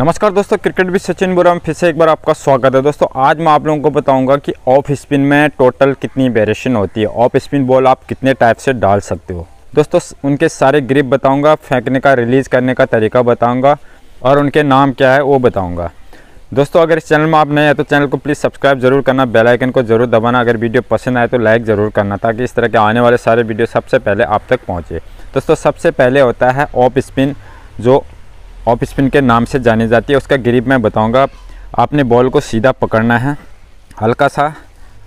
नमस्कार दोस्तों क्रिकेट भी सचिन बोरा में फिर से एक बार आपका स्वागत है दोस्तों आज मैं आप लोगों को बताऊंगा कि ऑफ स्पिन में टोटल कितनी वेरिएशन होती है ऑफ स्पिन बॉल आप कितने टाइप से डाल सकते हो दोस्तों उनके सारे ग्रिप बताऊंगा फेंकने का रिलीज़ करने का तरीका बताऊंगा और उनके नाम क्या है वो बताऊँगा दोस्तों अगर इस चैनल में आप नए हैं तो चैनल को प्लीज़ सब्सक्राइब जरूर करना बेलाइकन को जरूर दबाना अगर वीडियो पसंद आए तो लाइक ज़रूर करना ताकि इस तरह के आने वाले सारे वीडियो सबसे पहले आप तक पहुँचे दोस्तों सबसे पहले होता है ऑफ स्पिन जो ऑफ स्पिन के नाम से जानी जाती है उसका ग्रिप मैं बताऊंगा आपने बॉल को सीधा पकड़ना है हल्का सा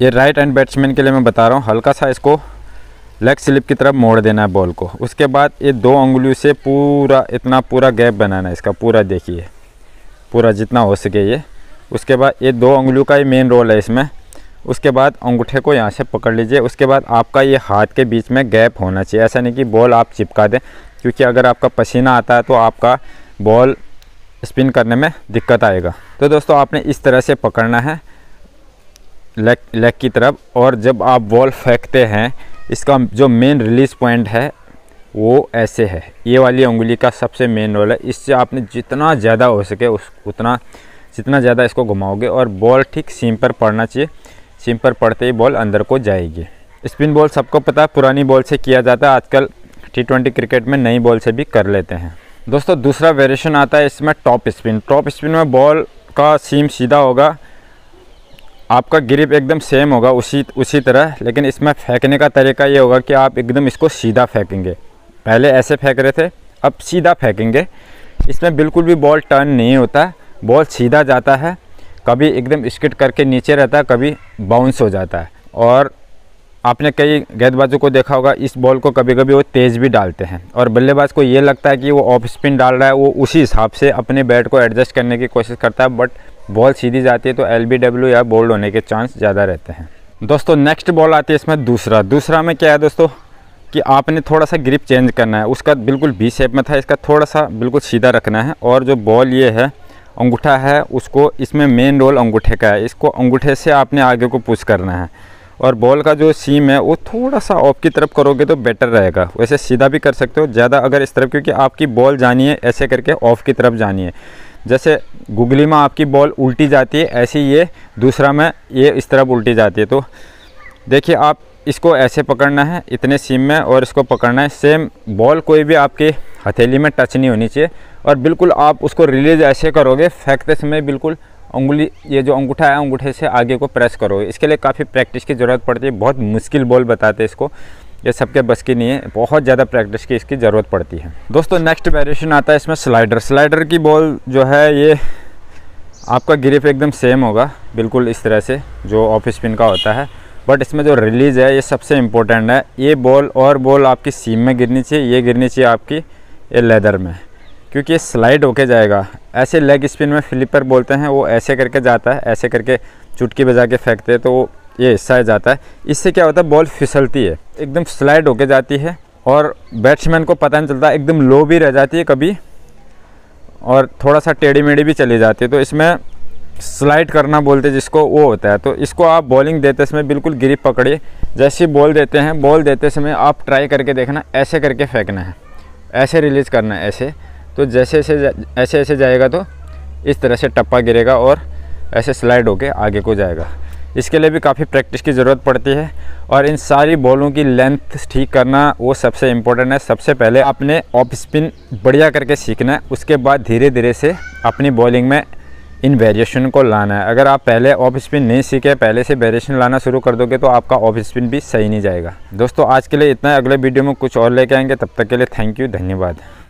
ये राइट एंड बैट्समैन के लिए मैं बता रहा हूँ हल्का सा इसको लेग स्लिप की तरफ मोड़ देना है बॉल को उसके बाद ये दो उंगलियों से पूरा इतना पूरा गैप बनाना है इसका पूरा देखिए पूरा जितना हो सके ये उसके बाद ये दो उंगलियों का ही मेन रोल है इसमें उसके बाद अंगूठे को यहाँ से पकड़ लीजिए उसके बाद आपका ये हाथ के बीच में गैप होना चाहिए ऐसा नहीं कि बॉल आप चिपका दें क्योंकि अगर आपका पसीना आता है तो आपका बॉल स्पिन करने में दिक्कत आएगा तो दोस्तों आपने इस तरह से पकड़ना है लेग लेग की तरफ और जब आप बॉल फेंकते हैं इसका जो मेन रिलीज़ पॉइंट है वो ऐसे है ये वाली उंगली का सबसे मेन रोल है इससे आपने जितना ज़्यादा हो सके उस उतना जितना ज़्यादा इसको घुमाओगे और बॉल ठीक सीम पर पड़ना चाहिए सीम पर पड़ते ही बॉल अंदर को जाएगी स्पिन बॉल सबको पता है पुरानी बॉल से किया जाता है आजकल टी ट्वेंटी क्रिकेट में नई बॉल से भी कर लेते हैं दोस्तों दूसरा वेरिएशन आता है इसमें टॉप स्पिन टॉप स्पिन में बॉल का सीम सीधा होगा आपका ग्रिप एकदम सेम होगा उसी उसी तरह लेकिन इसमें फेंकने का तरीका ये होगा कि आप एकदम इसको सीधा फेंकेंगे पहले ऐसे फेंक रहे थे अब सीधा फेंकेंगे इसमें बिल्कुल भी बॉल टर्न नहीं होता बॉल सीधा जाता है कभी एकदम स्किट करके नीचे रहता है कभी बाउंस हो जाता है और आपने कई गेंदबाजों को देखा होगा इस बॉल को कभी कभी वो तेज़ भी डालते हैं और बल्लेबाज को ये लगता है कि वो ऑफ स्पिन डाल रहा है वो उसी हिसाब से अपने बैट को एडजस्ट करने की कोशिश करता है बट बॉल सीधी जाती है तो एल या बोल्ड होने के चांस ज़्यादा रहते हैं दोस्तों नेक्स्ट बॉल आती है इसमें दूसरा दूसरा में क्या है दोस्तों कि आपने थोड़ा सा ग्रिप चेंज करना है उसका बिल्कुल बी शेप में था इसका थोड़ा सा बिल्कुल सीधा रखना है और जो बॉल ये है अंगूठा है उसको इसमें मेन रोल अंगूठे का है इसको अंगूठे से आपने आगे को पुश करना है और बॉल का जो सीम है वो थोड़ा सा ऑफ की तरफ करोगे तो बेटर रहेगा वैसे सीधा भी कर सकते हो ज़्यादा अगर इस तरफ क्योंकि आपकी बॉल जानी है ऐसे करके ऑफ की तरफ जानी है जैसे गुगली में आपकी बॉल उल्टी जाती है ऐसे ये दूसरा में ये इस तरफ उल्टी जाती है तो देखिए आप इसको ऐसे पकड़ना है इतने सीम में और इसको पकड़ना है सेम बॉल कोई भी आपके हथेली में टच नहीं होनी चाहिए और बिल्कुल आप उसको रिलीज ऐसे करोगे फेंकते समय बिल्कुल उंगली ये जो अंगूठा है अंगूठे से आगे को प्रेस करो इसके लिए काफ़ी प्रैक्टिस की ज़रूरत पड़ती है बहुत मुश्किल बॉल बताते हैं इसको ये सबके बस की नहीं है बहुत ज़्यादा प्रैक्टिस की इसकी ज़रूरत पड़ती है दोस्तों नेक्स्ट वेरिएशन आता है इसमें स्लाइडर स्लाइडर की बॉल जो है ये आपका ग्रिप एकदम सेम होगा बिल्कुल इस तरह से जो ऑफ स्पिन का होता है बट इसमें जो रिलीज़ है ये सबसे इम्पोर्टेंट है ये बॉल और बॉल आपकी सीम में गिरनी चाहिए ये गिरनी चाहिए आपकी ये लेदर में क्योंकि ये स्लाइड होके जाएगा ऐसे लेग स्पिन में फ्लिपर बोलते हैं वो ऐसे करके जाता है ऐसे करके चुटकी बजा के फेंकते हैं तो ये हिस्सा जाता है इससे क्या होता है बॉल फिसलती है एकदम स्लाइड होके जाती है और बैट्समैन को पता नहीं चलता एकदम लो भी रह जाती है कभी और थोड़ा सा टेढ़ी मेढ़ी भी चली जाती है तो इसमें स्लाइड करना बोलते जिसको वो होता है तो इसको आप बॉलिंग देते समय बिल्कुल गिरी पकड़िए जैसे बॉल देते हैं बॉल देते समय आप ट्राई करके देखना ऐसे करके फेंकना है ऐसे रिलीज़ करना है ऐसे तो जैसे ऐसे ऐसे ऐसे जाएगा तो इस तरह से टप्पा गिरेगा और ऐसे स्लाइड होके आगे को जाएगा इसके लिए भी काफ़ी प्रैक्टिस की ज़रूरत पड़ती है और इन सारी बॉलों की लेंथ ठीक करना वो सबसे इम्पोर्टेंट है सबसे पहले अपने ऑफ स्पिन बढ़िया करके सीखना है उसके बाद धीरे धीरे से अपनी बॉलिंग में इन वेरिएशन को लाना है अगर आप पहले ऑफ स्पिन नहीं सीखे पहले से वेरिएशन लाना शुरू कर दोगे तो आपका ऑफ स्पिन भी सही नहीं जाएगा दोस्तों आज के लिए इतना अगले वीडियो में कुछ और लेके आएंगे तब तक के लिए थैंक यू धन्यवाद